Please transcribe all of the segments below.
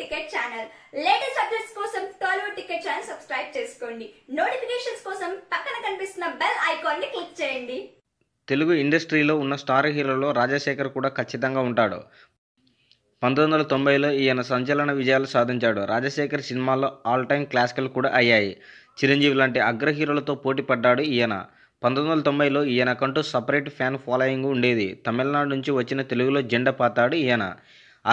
ticket channel latest updates కోసం Tollywood ticket channel subscribe చేసుకోండి notifications కోసం పక్కన కనిపిస్తున్న బెల్ ఐకాన్ ని క్లిక్ చేయండి తెలుగు ఇండస్ట్రీలో ఉన్న స్టార్ హీరోలో రాజశేఖర్ కూడా ఖచ్చితంగా ఉంటాడు పంతొమ్మిది వందల తొంభైలో ఈయన సంచలన విజయాలు సాధించాడు రాజశేఖర్ సినిమాల్లో ఆల్ టైమ్ క్లాసికల్ కూడా అయ్యాయి చిరంజీవి లాంటి అగ్ర హీరోలతో పోటీ పడ్డాడు ఈయన పంతొమ్మిది వందల తొంభైలో ఈయనకంటూ సపరేట్ ఫ్యాన్ ఫాలోయింగ్ ఉండేది తమిళనాడు నుంచి వచ్చిన తెలుగులో జెండా పాతాడు ఈయన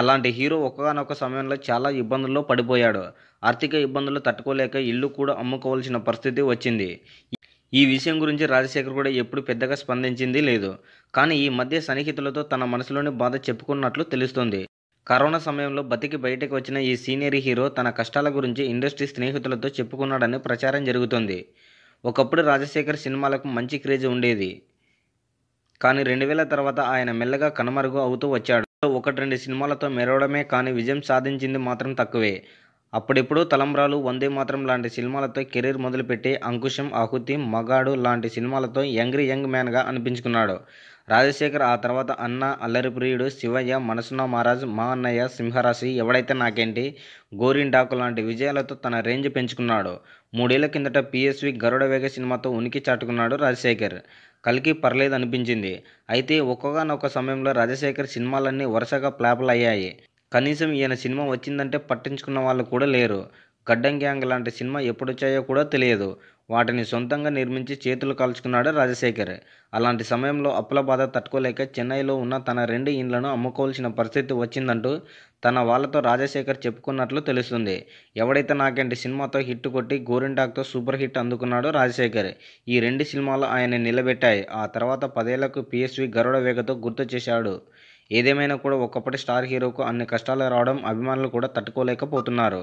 అలాంటి హీరో ఒకనొక సమయంలో చాలా ఇబ్బందుల్లో పడిపోయాడు ఆర్థిక ఇబ్బందులు తట్టుకోలేక ఇల్లు కూడా అమ్ముకోవాల్సిన పరిస్థితి వచ్చింది ఈ విషయం గురించి రాజశేఖర్ కూడా ఎప్పుడు పెద్దగా స్పందించింది లేదు కానీ ఈ మధ్య సన్నిహితులతో తన మనసులోని బాధ చెప్పుకున్నట్లు తెలుస్తుంది కరోనా సమయంలో బతికి బయటకు వచ్చిన ఈ సీనియర్ హీరో తన కష్టాల గురించి ఇండస్ట్రీ స్నేహితులతో చెప్పుకున్నాడని ప్రచారం జరుగుతుంది ఒకప్పుడు రాజశేఖర్ సినిమాలకు మంచి క్రేజ్ ఉండేది కానీ రెండు వేల తర్వాత ఆయన మెల్లగా కనుమరుగు అవుతూ వచ్చాడు ఒకటి రెండు సినిమాలతో మెరవడమే కానీ విజయం సాధించింది మాత్రం తక్కువే అప్పుడెప్పుడు తలంబ్రాలు వందే మాత్రం లాంటి సినిమాలతో కెరీర్ మొదలుపెట్టి అంకుశం ఆహుతి మగాడు లాంటి సినిమాలతో యంగ్రి యంగ్ మ్యాన్గా అనిపించుకున్నాడు రాజశేఖర్ ఆ తర్వాత అన్న అల్లరి ప్రియుడు శివయ్య మనసున మహారాజ్ మా అన్నయ్య సింహరాశి ఎవడైతే నాకేంటి డాకు లాంటి విజయాలతో తన రేంజ్ పెంచుకున్నాడు మూడేళ్ల కిందట పిఎస్వి గరుడ వేగ సినిమాతో ఉనికి చాటుకున్నాడు రాజశేఖర్ కల్కి పర్లేదు అనిపించింది అయితే ఒక్కగానొక్క సమయంలో రాజశేఖర్ సినిమాలన్నీ వరుసగా ఫ్లాపులు అయ్యాయి కనీసం ఈయన సినిమా వచ్చిందంటే పట్టించుకున్న వాళ్ళు కూడా లేరు గడ్డం గ్యాంగ్ లాంటి సినిమా ఎప్పుడొచ్చాయో కూడా తెలియదు వాటిని సొంతంగా నిర్మించి చేతులు కాల్చుకున్నాడు రాజశేఖర్ అలాంటి సమయంలో అప్పుల బాధ తట్టుకోలేక చెన్నైలో ఉన్న తన రెండు ఇండ్లను అమ్ముకోవాల్సిన పరిస్థితి వచ్చిందంటూ తన వాళ్ళతో రాజశేఖర్ చెప్పుకున్నట్లు తెలుస్తుంది ఎవడైతే నాకేంటి సినిమాతో హిట్ కొట్టి గోరింటాక్తో సూపర్ హిట్ అందుకున్నాడో రాజశేఖర్ ఈ రెండు సినిమాలు ఆయన నిలబెట్టాయి ఆ తర్వాత పదేళ్లకు పిఎస్వి గరుడ వేగతో గుర్తు చేశాడు ఏదేమైనా కూడా ఒకప్పటి స్టార్ హీరోకు అన్ని కష్టాలు రావడం అభిమానులు కూడా తట్టుకోలేకపోతున్నారు